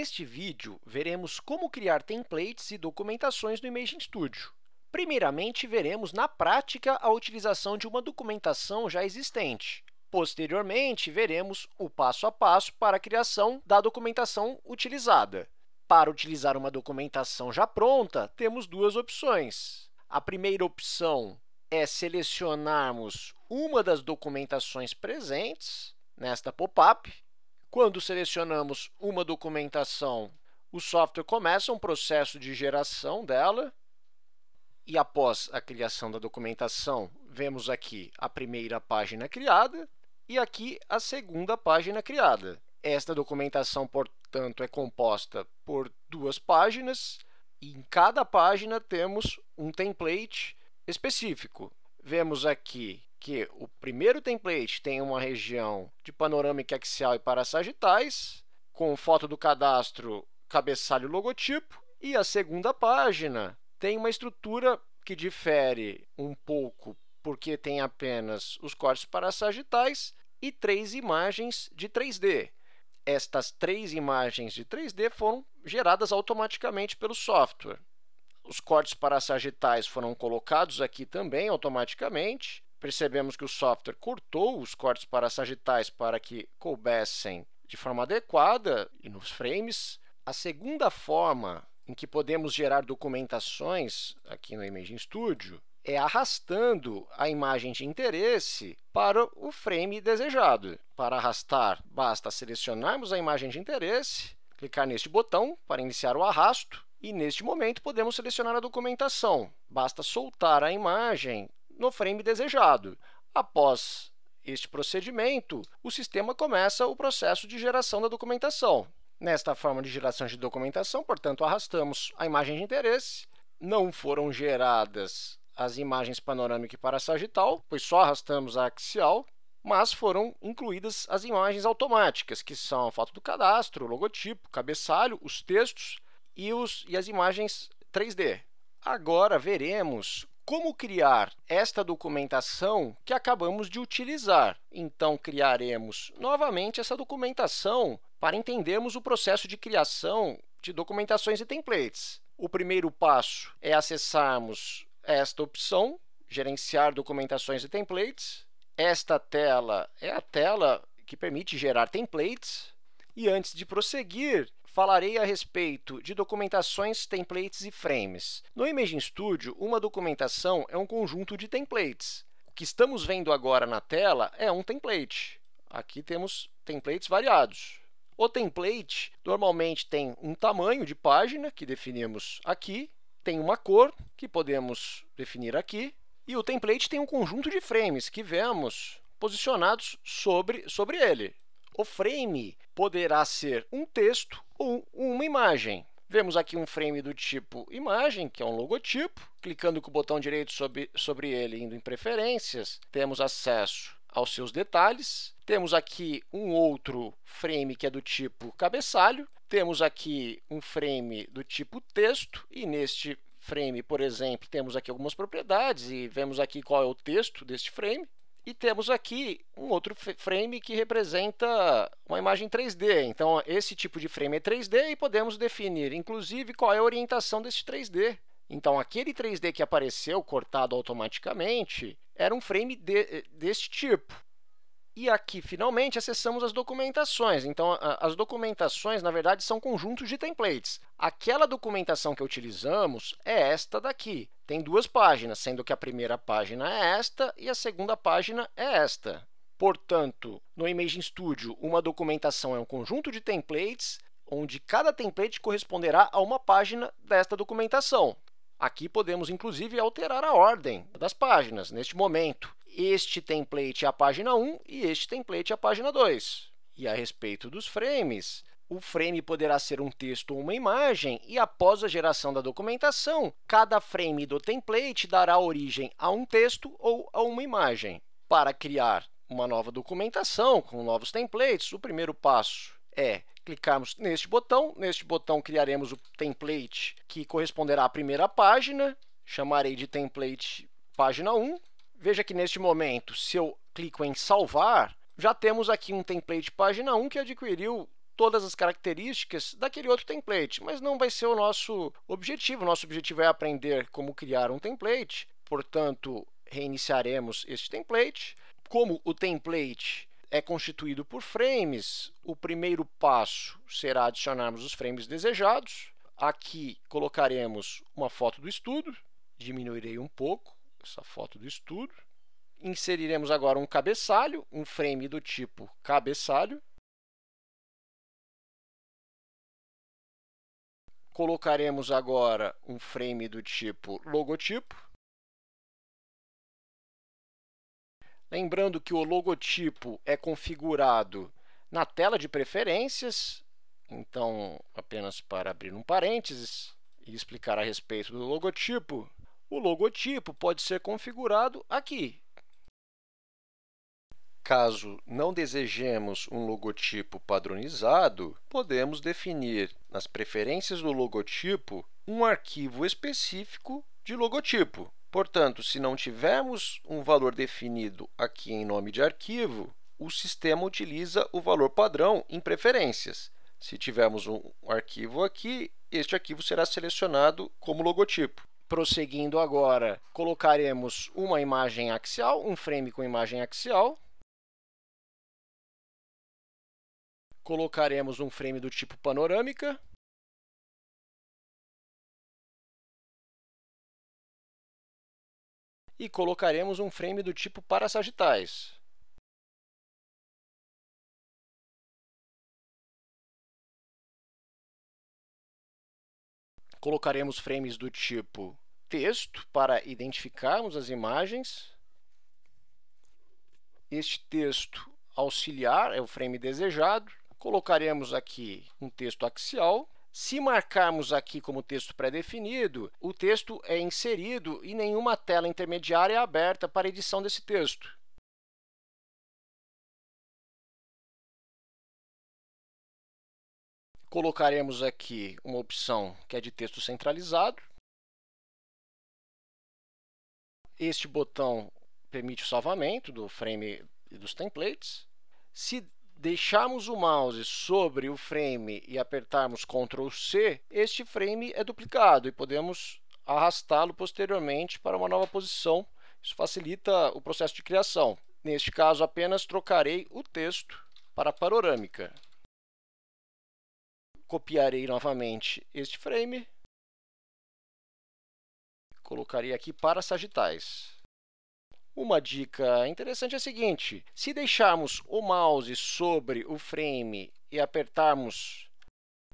Neste vídeo, veremos como criar templates e documentações no Imaging Studio. Primeiramente, veremos na prática a utilização de uma documentação já existente. Posteriormente, veremos o passo a passo para a criação da documentação utilizada. Para utilizar uma documentação já pronta, temos duas opções. A primeira opção é selecionarmos uma das documentações presentes nesta pop-up quando selecionamos uma documentação, o software começa um processo de geração dela. E após a criação da documentação, vemos aqui a primeira página criada e aqui a segunda página criada. Esta documentação, portanto, é composta por duas páginas e em cada página temos um template específico. Vemos aqui que o primeiro template tem uma região de panorâmica axial e para sagitais, com foto do cadastro, cabeçalho e logotipo, e a segunda página tem uma estrutura que difere um pouco porque tem apenas os cortes para sagitais e três imagens de 3D. Estas três imagens de 3D foram geradas automaticamente pelo software. Os cortes para sagitais foram colocados aqui também automaticamente Percebemos que o software cortou os cortes para as sagitais para que coubessem de forma adequada e nos frames. A segunda forma em que podemos gerar documentações aqui no Imaging Studio é arrastando a imagem de interesse para o frame desejado. Para arrastar, basta selecionarmos a imagem de interesse, clicar neste botão para iniciar o arrasto e, neste momento, podemos selecionar a documentação. Basta soltar a imagem no frame desejado. Após este procedimento, o sistema começa o processo de geração da documentação. Nesta forma de geração de documentação, portanto, arrastamos a imagem de interesse. Não foram geradas as imagens panorâmica e parasagital, pois só arrastamos a axial, mas foram incluídas as imagens automáticas, que são a foto do cadastro, o logotipo, o cabeçalho, os textos e, os, e as imagens 3D. Agora veremos como criar esta documentação que acabamos de utilizar. Então, criaremos novamente essa documentação para entendermos o processo de criação de documentações e templates. O primeiro passo é acessarmos esta opção, Gerenciar documentações e templates. Esta tela é a tela que permite gerar templates. E antes de prosseguir, falarei a respeito de documentações, templates e frames. No Imaging Studio, uma documentação é um conjunto de templates. O que estamos vendo agora na tela é um template. Aqui temos templates variados. O template normalmente tem um tamanho de página, que definimos aqui, tem uma cor, que podemos definir aqui, e o template tem um conjunto de frames que vemos posicionados sobre, sobre ele. O frame poderá ser um texto ou uma imagem. Vemos aqui um frame do tipo imagem, que é um logotipo. Clicando com o botão direito sobre, sobre ele, indo em preferências, temos acesso aos seus detalhes. Temos aqui um outro frame que é do tipo cabeçalho. Temos aqui um frame do tipo texto e neste frame, por exemplo, temos aqui algumas propriedades e vemos aqui qual é o texto deste frame. E temos aqui um outro frame que representa uma imagem 3D. Então, esse tipo de frame é 3D e podemos definir, inclusive, qual é a orientação desse 3D. Então, aquele 3D que apareceu cortado automaticamente era um frame de, eh, desse tipo. E aqui, finalmente, acessamos as documentações. Então, as documentações, na verdade, são conjuntos de templates. Aquela documentação que utilizamos é esta daqui. Tem duas páginas, sendo que a primeira página é esta e a segunda página é esta. Portanto, no Imaging Studio, uma documentação é um conjunto de templates, onde cada template corresponderá a uma página desta documentação. Aqui podemos, inclusive, alterar a ordem das páginas, neste momento este template é a página 1 e este template é a página 2. E a respeito dos frames, o frame poderá ser um texto ou uma imagem, e após a geração da documentação, cada frame do template dará origem a um texto ou a uma imagem. Para criar uma nova documentação com novos templates, o primeiro passo é clicarmos neste botão. Neste botão, criaremos o template que corresponderá à primeira página. Chamarei de template página 1 Veja que neste momento, se eu clico em salvar, já temos aqui um template página 1 que adquiriu todas as características daquele outro template, mas não vai ser o nosso objetivo. Nosso objetivo é aprender como criar um template, portanto, reiniciaremos este template. Como o template é constituído por frames, o primeiro passo será adicionarmos os frames desejados. Aqui colocaremos uma foto do estudo, diminuirei um pouco essa foto do estudo. Inseriremos agora um cabeçalho, um frame do tipo cabeçalho. Colocaremos agora um frame do tipo logotipo. Lembrando que o logotipo é configurado na tela de preferências, então apenas para abrir um parênteses e explicar a respeito do logotipo, o logotipo pode ser configurado aqui. Caso não desejemos um logotipo padronizado, podemos definir nas preferências do logotipo um arquivo específico de logotipo. Portanto, se não tivermos um valor definido aqui em nome de arquivo, o sistema utiliza o valor padrão em preferências. Se tivermos um arquivo aqui, este arquivo será selecionado como logotipo. Prosseguindo agora, colocaremos uma imagem axial, um frame com imagem axial. Colocaremos um frame do tipo panorâmica. E colocaremos um frame do tipo para sagitais. Colocaremos frames do tipo texto para identificarmos as imagens. Este texto auxiliar é o frame desejado. Colocaremos aqui um texto axial. Se marcarmos aqui como texto pré-definido, o texto é inserido e nenhuma tela intermediária é aberta para edição desse texto. Colocaremos aqui uma opção que é de texto centralizado. Este botão permite o salvamento do frame e dos templates. Se deixarmos o mouse sobre o frame e apertarmos Ctrl C, este frame é duplicado e podemos arrastá-lo posteriormente para uma nova posição. Isso facilita o processo de criação. Neste caso, apenas trocarei o texto para panorâmica copiarei novamente este frame, colocarei aqui para sagitais. Uma dica interessante é a seguinte, se deixarmos o mouse sobre o frame e apertarmos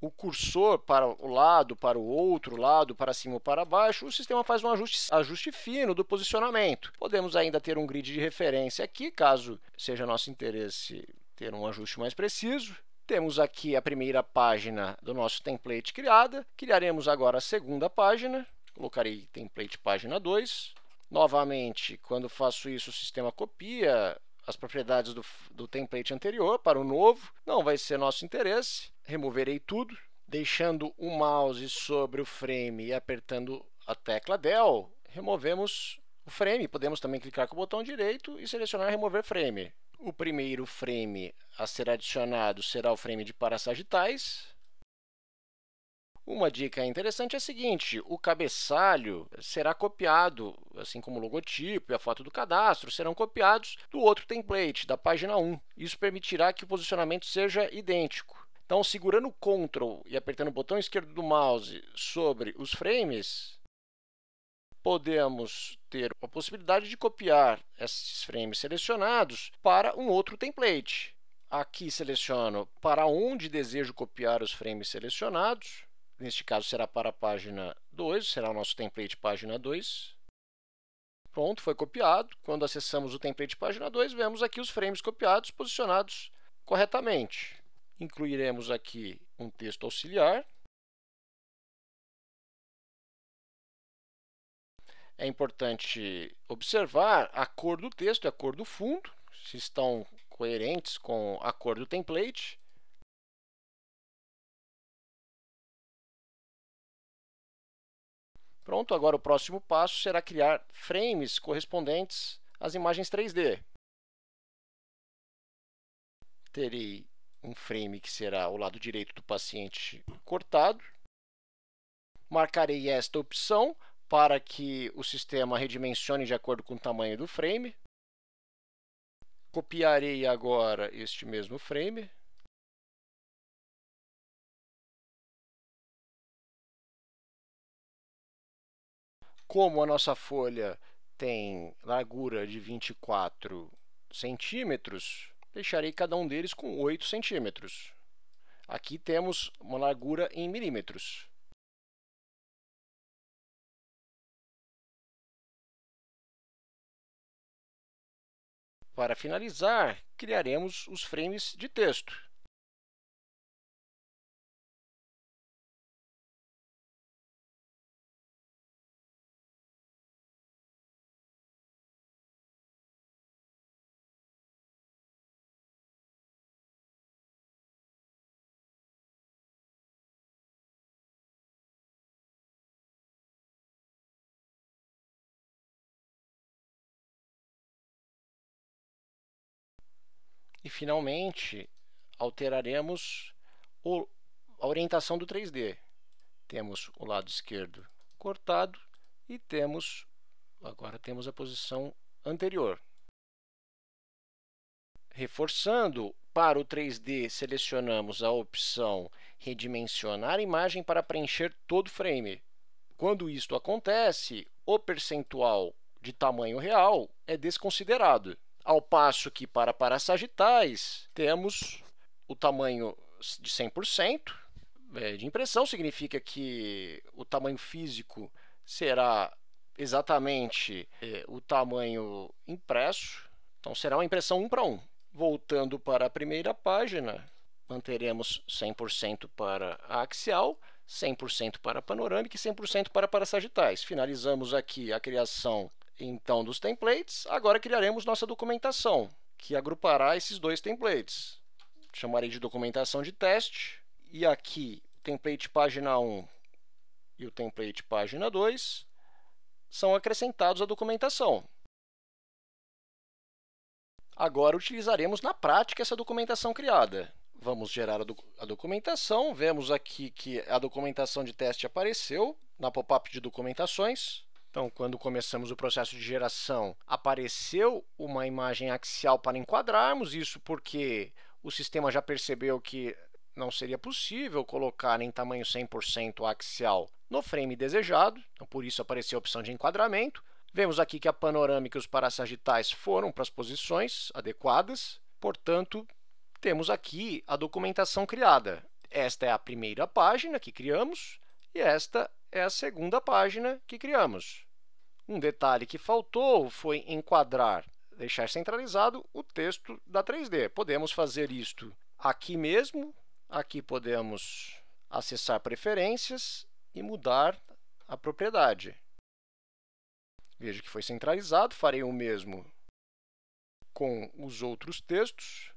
o cursor para o lado, para o outro lado, para cima ou para baixo, o sistema faz um ajuste, ajuste fino do posicionamento. Podemos ainda ter um grid de referência aqui, caso seja nosso interesse ter um ajuste mais preciso. Temos aqui a primeira página do nosso template criada. Criaremos agora a segunda página. Colocarei template página 2. Novamente, quando faço isso, o sistema copia as propriedades do, do template anterior para o novo. Não vai ser nosso interesse. Removerei tudo, deixando o mouse sobre o frame e apertando a tecla Del, removemos o frame. Podemos também clicar com o botão direito e selecionar Remover Frame. O primeiro frame a ser adicionado será o frame de parasagitais. Uma dica interessante é a seguinte, o cabeçalho será copiado, assim como o logotipo e a foto do cadastro, serão copiados do outro template, da página 1. Isso permitirá que o posicionamento seja idêntico. Então, segurando o Ctrl e apertando o botão esquerdo do mouse sobre os frames, podemos ter a possibilidade de copiar esses frames selecionados para um outro template. Aqui seleciono para onde desejo copiar os frames selecionados, neste caso será para a página 2, será o nosso template página 2. Pronto, foi copiado. Quando acessamos o template página 2, vemos aqui os frames copiados posicionados corretamente. Incluiremos aqui um texto auxiliar É importante observar a cor do texto e a cor do fundo, se estão coerentes com a cor do template. Pronto, agora o próximo passo será criar frames correspondentes às imagens 3D. Terei um frame que será o lado direito do paciente cortado. Marcarei esta opção para que o sistema redimensione de acordo com o tamanho do frame. Copiarei agora este mesmo frame. Como a nossa folha tem largura de 24 centímetros, deixarei cada um deles com 8 centímetros. Aqui temos uma largura em milímetros. Para finalizar, criaremos os frames de texto. E finalmente alteraremos o, a orientação do 3D. Temos o lado esquerdo cortado e temos agora temos a posição anterior. Reforçando, para o 3D selecionamos a opção redimensionar a imagem para preencher todo o frame. Quando isto acontece, o percentual de tamanho real é desconsiderado. Ao passo que para para sagitais temos o tamanho de 100% é, de impressão, significa que o tamanho físico será exatamente é, o tamanho impresso, então será uma impressão 1 para 1. Voltando para a primeira página, manteremos 100% para a axial, 100% para panorâmica e 100% para para sagitais Finalizamos aqui a criação então, dos templates, agora criaremos nossa documentação, que agrupará esses dois templates. Chamarei de documentação de teste, e aqui o template página 1 e o template página 2 são acrescentados à documentação. Agora utilizaremos na prática essa documentação criada. Vamos gerar a, a documentação, vemos aqui que a documentação de teste apareceu na pop-up de documentações. Então, quando começamos o processo de geração, apareceu uma imagem axial para enquadrarmos, isso porque o sistema já percebeu que não seria possível colocar em tamanho 100% axial no frame desejado, então por isso apareceu a opção de enquadramento. Vemos aqui que a panorâmica e os parasagitais foram para as posições adequadas, portanto, temos aqui a documentação criada. Esta é a primeira página que criamos e esta é a segunda página que criamos. Um detalhe que faltou foi enquadrar, deixar centralizado o texto da 3D. Podemos fazer isto aqui mesmo, aqui podemos acessar preferências e mudar a propriedade. Veja que foi centralizado, farei o mesmo com os outros textos.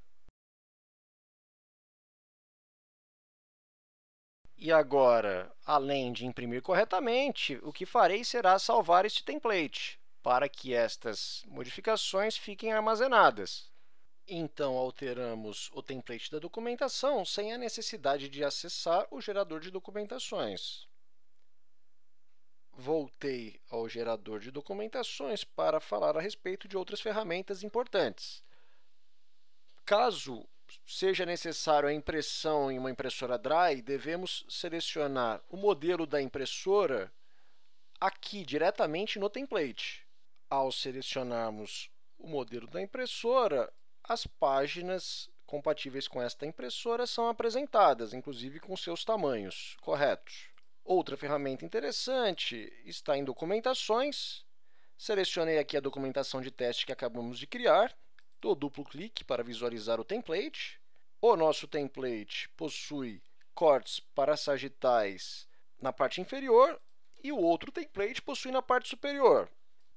E agora, além de imprimir corretamente, o que farei será salvar este template, para que estas modificações fiquem armazenadas. Então, alteramos o template da documentação sem a necessidade de acessar o gerador de documentações. Voltei ao gerador de documentações para falar a respeito de outras ferramentas importantes. Caso seja necessário a impressão em uma impressora dry, devemos selecionar o modelo da impressora aqui diretamente no template. Ao selecionarmos o modelo da impressora, as páginas compatíveis com esta impressora são apresentadas, inclusive com seus tamanhos corretos. Outra ferramenta interessante está em documentações. Selecionei aqui a documentação de teste que acabamos de criar do duplo clique para visualizar o template. O nosso template possui cortes para sagitais na parte inferior e o outro template possui na parte superior.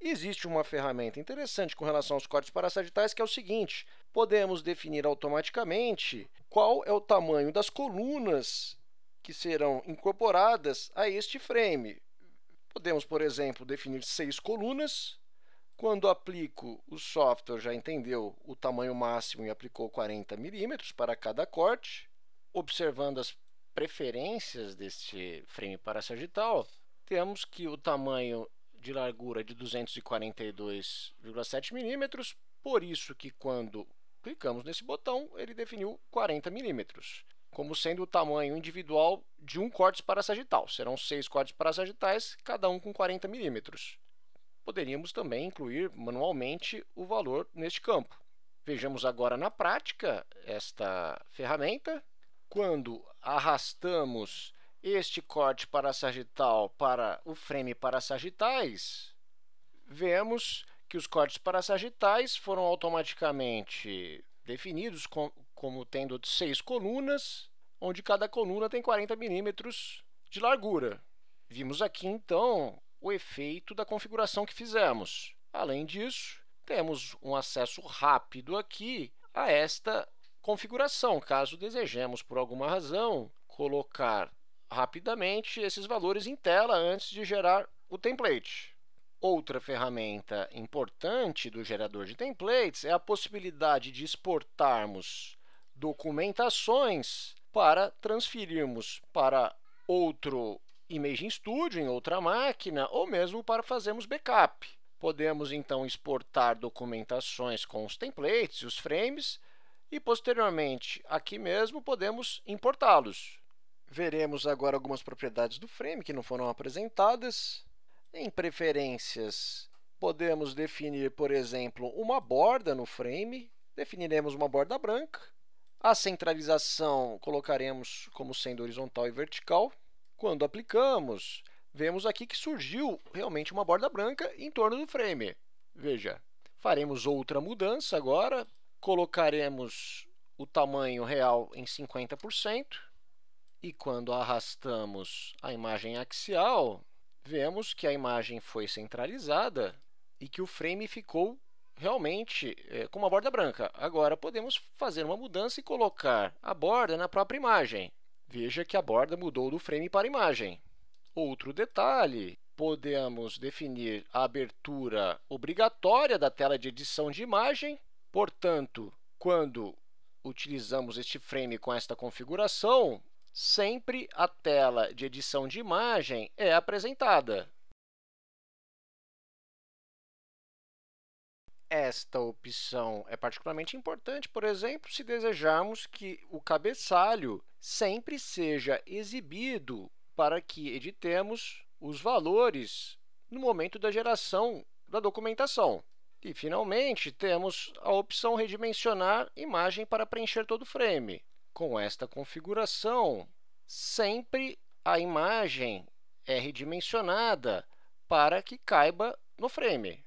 Existe uma ferramenta interessante com relação aos cortes para sagitais que é o seguinte: podemos definir automaticamente qual é o tamanho das colunas que serão incorporadas a este frame. Podemos, por exemplo, definir seis colunas quando aplico, o software já entendeu o tamanho máximo e aplicou 40 milímetros para cada corte. Observando as preferências deste frame para sagital, temos que o tamanho de largura é de 242,7 milímetros, por isso que quando clicamos nesse botão, ele definiu 40 milímetros, como sendo o tamanho individual de um corte para sagital. Serão seis cortes para sagitais, cada um com 40 milímetros poderíamos também incluir manualmente o valor neste campo. Vejamos agora na prática esta ferramenta. Quando arrastamos este corte para sagital para o frame para sagitais, vemos que os cortes para sagitais foram automaticamente definidos com, como tendo seis colunas, onde cada coluna tem 40 milímetros de largura. Vimos aqui, então, o efeito da configuração que fizemos. Além disso, temos um acesso rápido aqui a esta configuração, caso desejemos, por alguma razão, colocar rapidamente esses valores em tela antes de gerar o template. Outra ferramenta importante do gerador de templates é a possibilidade de exportarmos documentações para transferirmos para outro Image Studio em outra máquina ou mesmo para fazermos backup. Podemos então exportar documentações com os templates e os frames e posteriormente aqui mesmo podemos importá-los. Veremos agora algumas propriedades do frame que não foram apresentadas. Em preferências, podemos definir, por exemplo, uma borda no frame. Definiremos uma borda branca. A centralização colocaremos como sendo horizontal e vertical. Quando aplicamos, vemos aqui que surgiu realmente uma borda branca em torno do frame. Veja, faremos outra mudança agora, colocaremos o tamanho real em 50% e quando arrastamos a imagem axial, vemos que a imagem foi centralizada e que o frame ficou realmente é, com uma borda branca. Agora podemos fazer uma mudança e colocar a borda na própria imagem. Veja que a borda mudou do frame para a imagem. Outro detalhe, podemos definir a abertura obrigatória da tela de edição de imagem. Portanto, quando utilizamos este frame com esta configuração, sempre a tela de edição de imagem é apresentada. Esta opção é particularmente importante, por exemplo, se desejarmos que o cabeçalho sempre seja exibido para que editemos os valores no momento da geração da documentação. E, finalmente, temos a opção Redimensionar imagem para preencher todo o frame. Com esta configuração, sempre a imagem é redimensionada para que caiba no frame.